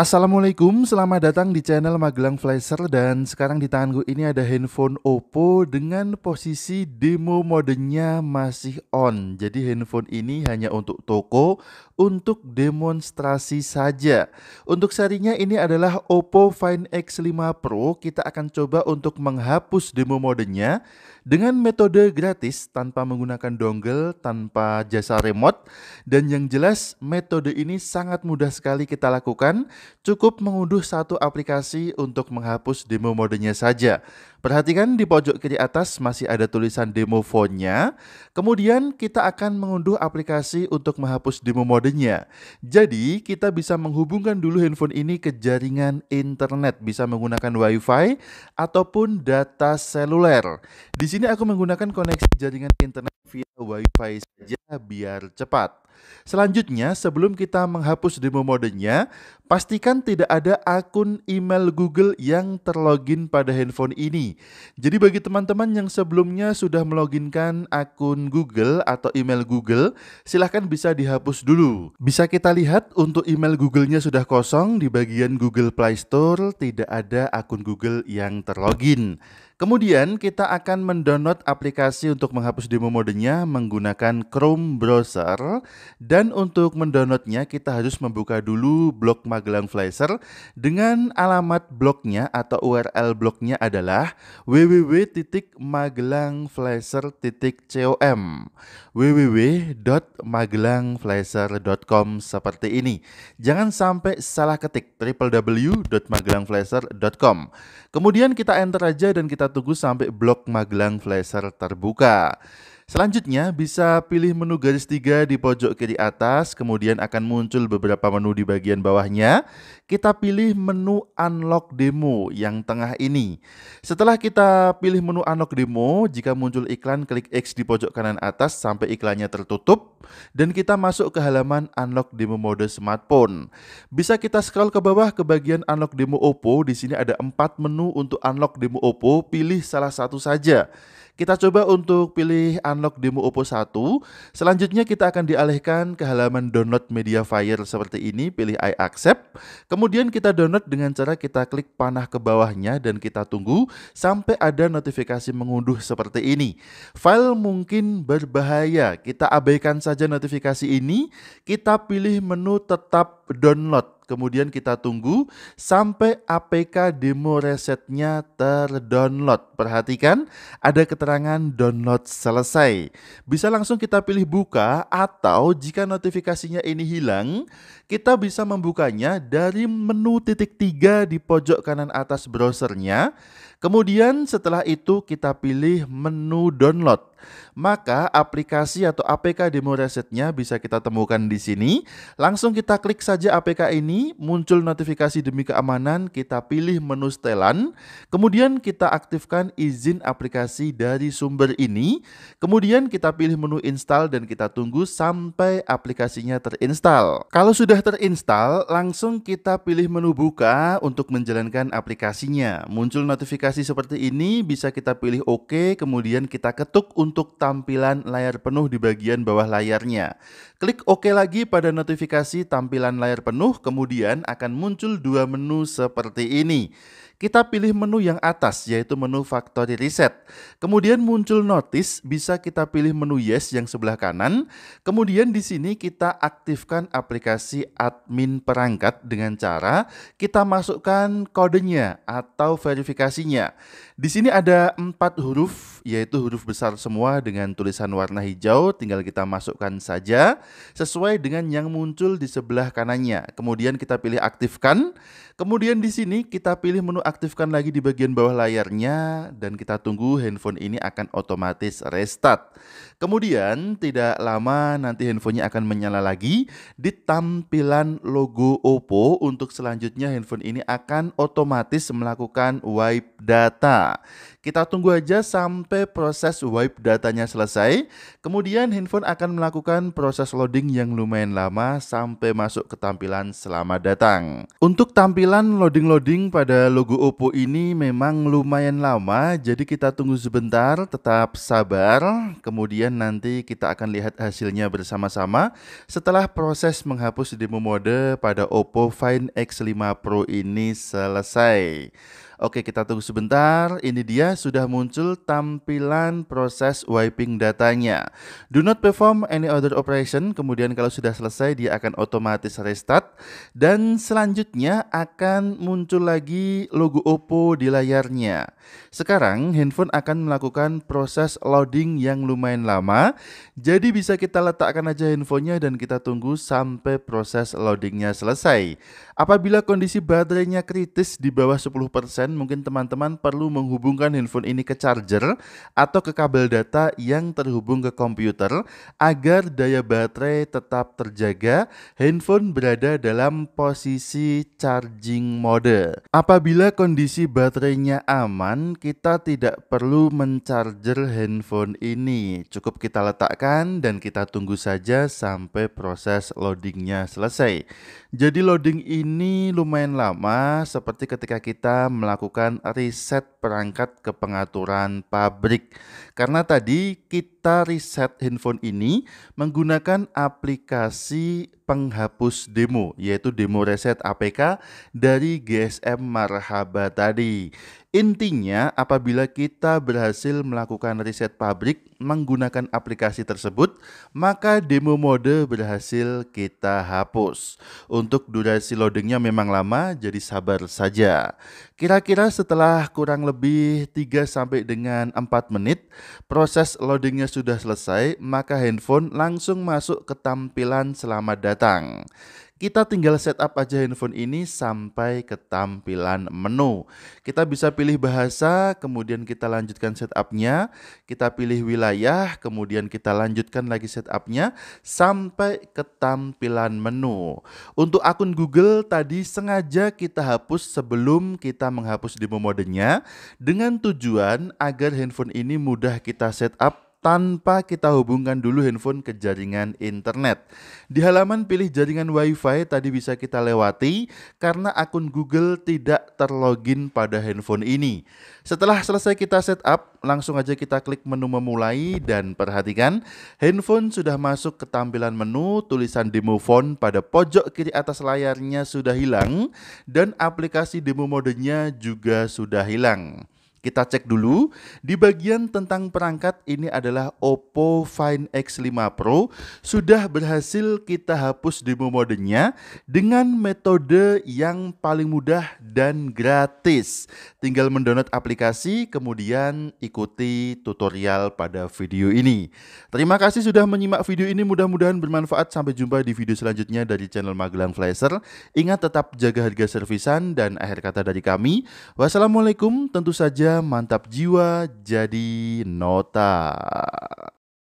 Assalamualaikum, selamat datang di channel Magelang Flasher dan sekarang di tanganku ini ada handphone Oppo dengan posisi demo modenya masih on. Jadi handphone ini hanya untuk toko, untuk demonstrasi saja. Untuk serinya ini adalah Oppo Find X5 Pro. Kita akan coba untuk menghapus demo modenya dengan metode gratis tanpa menggunakan dongle, tanpa jasa remote. Dan yang jelas metode ini sangat mudah sekali kita lakukan cukup mengunduh satu aplikasi untuk menghapus demo modenya saja. Perhatikan di pojok kiri atas masih ada tulisan demo fontnya. Kemudian kita akan mengunduh aplikasi untuk menghapus demo modenya. Jadi kita bisa menghubungkan dulu handphone ini ke jaringan internet, bisa menggunakan wifi ataupun data seluler. Di sini aku menggunakan koneksi jaringan internet via wifi saja biar cepat. Selanjutnya, sebelum kita menghapus demo modenya, pastikan tidak ada akun email Google yang terlogin pada handphone ini. Jadi bagi teman-teman yang sebelumnya sudah meloginkan akun Google atau email Google, silahkan bisa dihapus dulu. Bisa kita lihat untuk email Google-nya sudah kosong di bagian Google Play Store, tidak ada akun Google yang terlogin. Kemudian kita akan mendownload aplikasi untuk menghapus demo modenya menggunakan Chrome browser dan untuk mendownloadnya kita harus membuka dulu blog Magelang Flasher dengan alamat blognya atau URL blognya adalah www.magelangflasher.com www.magelangflasher.com seperti ini. Jangan sampai salah ketik www.magelangflasher.com. Kemudian kita enter aja dan kita tunggu sampai blog Magelang Flasher terbuka. Selanjutnya, bisa pilih menu garis tiga di pojok kiri atas, kemudian akan muncul beberapa menu di bagian bawahnya. Kita pilih menu Unlock Demo yang tengah ini. Setelah kita pilih menu Unlock Demo, jika muncul iklan, klik X di pojok kanan atas sampai iklannya tertutup. Dan kita masuk ke halaman Unlock Demo mode smartphone. Bisa kita scroll ke bawah ke bagian Unlock Demo Oppo. Di sini ada empat menu untuk Unlock Demo Oppo, pilih salah satu saja. Kita coba untuk pilih unlock demo Oppo 1. Selanjutnya kita akan dialihkan ke halaman download media file seperti ini, pilih I accept. Kemudian kita download dengan cara kita klik panah ke bawahnya dan kita tunggu sampai ada notifikasi mengunduh seperti ini. File mungkin berbahaya. Kita abaikan saja notifikasi ini, kita pilih menu tetap download Kemudian kita tunggu sampai APK demo resetnya terdownload. Perhatikan ada keterangan download selesai. Bisa langsung kita pilih buka atau jika notifikasinya ini hilang, kita bisa membukanya dari menu titik tiga di pojok kanan atas browsernya. Kemudian setelah itu kita pilih menu download maka aplikasi atau APK demo resetnya bisa kita temukan di sini. Langsung kita klik saja APK ini, muncul notifikasi demi keamanan, kita pilih menu setelan, kemudian kita aktifkan izin aplikasi dari sumber ini, kemudian kita pilih menu install dan kita tunggu sampai aplikasinya terinstall. Kalau sudah terinstall, langsung kita pilih menu buka untuk menjalankan aplikasinya. Muncul notifikasi seperti ini, bisa kita pilih OK, kemudian kita ketuk untuk untuk tampilan layar penuh di bagian bawah layarnya. Klik OK lagi pada notifikasi tampilan layar penuh, kemudian akan muncul dua menu seperti ini. Kita pilih menu yang atas, yaitu menu Factory Reset. Kemudian muncul notice, bisa kita pilih menu Yes yang sebelah kanan. Kemudian di sini kita aktifkan aplikasi admin perangkat dengan cara kita masukkan kodenya atau verifikasinya. Di sini ada empat huruf yaitu huruf besar semua dengan tulisan warna hijau, tinggal kita masukkan saja sesuai dengan yang muncul di sebelah kanannya. Kemudian kita pilih aktifkan, kemudian di sini kita pilih menu aktifkan lagi di bagian bawah layarnya, dan kita tunggu handphone ini akan otomatis restart. Kemudian tidak lama nanti handphonenya akan menyala lagi di tampilan logo Oppo untuk selanjutnya handphone ini akan otomatis melakukan wipe data. Kita tunggu aja sampai proses wipe datanya selesai. Kemudian handphone akan melakukan proses loading yang lumayan lama sampai masuk ke tampilan selamat datang. Untuk tampilan loading-loading pada logo Oppo ini memang lumayan lama jadi kita tunggu sebentar tetap sabar. Kemudian kemudian nanti kita akan lihat hasilnya bersama-sama setelah proses menghapus demo mode pada Oppo Find X5 Pro ini selesai. Oke, kita tunggu sebentar. Ini dia sudah muncul tampilan proses wiping datanya. Do not perform any other operation. Kemudian kalau sudah selesai dia akan otomatis restart dan selanjutnya akan muncul lagi logo Oppo di layarnya. Sekarang handphone akan melakukan proses loading yang lumayan lama. Jadi bisa kita letakkan aja handphonenya dan kita tunggu sampai proses loadingnya selesai. Apabila kondisi baterainya kritis di bawah 10%, kalian mungkin teman-teman perlu menghubungkan handphone ini ke charger atau ke kabel data yang terhubung ke komputer agar daya baterai tetap terjaga, handphone berada dalam posisi charging mode. Apabila kondisi baterainya aman, kita tidak perlu mencharger handphone ini. Cukup kita letakkan dan kita tunggu saja sampai proses loadingnya selesai. Jadi loading ini lumayan lama seperti ketika kita melakukan melakukan riset perangkat ke pengaturan pabrik. Karena tadi kita kita reset handphone ini menggunakan aplikasi penghapus demo, yaitu demo reset APK dari GSM Marhaba tadi. Intinya, apabila kita berhasil melakukan reset pabrik menggunakan aplikasi tersebut, maka demo mode berhasil kita hapus. Untuk durasi loadingnya memang lama, jadi sabar saja. Kira-kira setelah kurang lebih 3 sampai dengan 4 menit, proses loadingnya sudah selesai, maka handphone langsung masuk ke tampilan selamat datang. Kita tinggal setup aja handphone ini sampai ke tampilan menu. Kita bisa pilih bahasa, kemudian kita lanjutkan setupnya. Kita pilih wilayah, kemudian kita lanjutkan lagi setupnya sampai ke tampilan menu. Untuk akun Google tadi sengaja kita hapus sebelum kita menghapus demo modenya dengan tujuan agar handphone ini mudah kita setup tanpa kita hubungkan dulu handphone ke jaringan internet. Di halaman pilih jaringan WiFi tadi bisa kita lewati karena akun Google tidak terlogin pada handphone ini. Setelah selesai kita setup, langsung aja kita klik menu memulai dan perhatikan handphone sudah masuk ke tampilan menu, tulisan demo phone pada pojok kiri atas layarnya sudah hilang dan aplikasi demo modenya juga sudah hilang. Kita cek dulu di bagian tentang perangkat ini adalah Oppo Find X5 Pro sudah berhasil kita hapus demo modenya dengan metode yang paling mudah dan gratis. Tinggal mendownload aplikasi kemudian ikuti tutorial pada video ini. Terima kasih sudah menyimak video ini mudah-mudahan bermanfaat sampai jumpa di video selanjutnya dari channel Magelang Flasher. Ingat tetap jaga harga servisan dan akhir kata dari kami. Wassalamualaikum tentu saja mantap jiwa jadi nota.